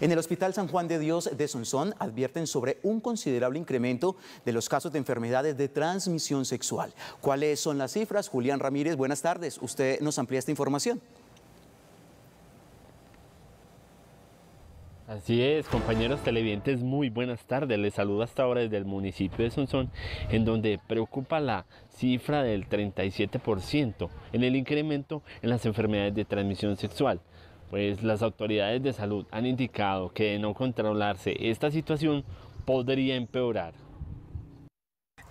En el Hospital San Juan de Dios de Sonsón advierten sobre un considerable incremento de los casos de enfermedades de transmisión sexual. ¿Cuáles son las cifras? Julián Ramírez, buenas tardes. Usted nos amplía esta información. Así es, compañeros televidentes, muy buenas tardes. Les saludo hasta ahora desde el municipio de Sonsón, en donde preocupa la cifra del 37% en el incremento en las enfermedades de transmisión sexual pues las autoridades de salud han indicado que no controlarse esta situación podría empeorar.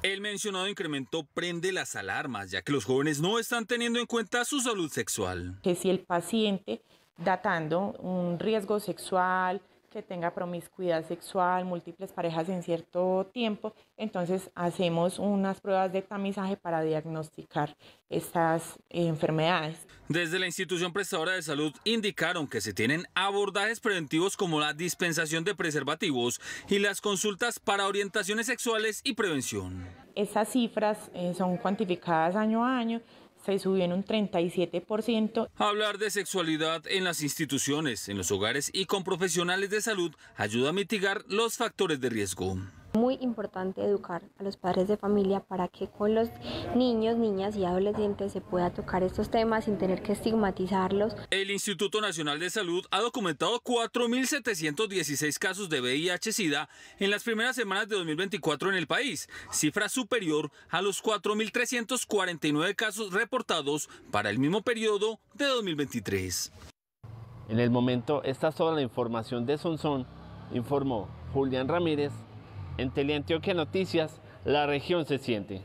El mencionado incremento prende las alarmas, ya que los jóvenes no están teniendo en cuenta su salud sexual. Que si el paciente datando un riesgo sexual, que tenga promiscuidad sexual, múltiples parejas en cierto tiempo, entonces hacemos unas pruebas de tamizaje para diagnosticar estas enfermedades. Desde la institución prestadora de salud indicaron que se tienen abordajes preventivos como la dispensación de preservativos y las consultas para orientaciones sexuales y prevención. Estas cifras eh, son cuantificadas año a año se subió en un 37%. Hablar de sexualidad en las instituciones, en los hogares y con profesionales de salud ayuda a mitigar los factores de riesgo. Muy importante educar a los padres de familia para que con los niños, niñas y adolescentes se pueda tocar estos temas sin tener que estigmatizarlos. El Instituto Nacional de Salud ha documentado 4.716 casos de VIH-Sida en las primeras semanas de 2024 en el país, cifra superior a los 4.349 casos reportados para el mismo periodo de 2023. En el momento, esta toda la información de Sonson, informó Julián Ramírez en Teleantioquia Noticias, la región se siente.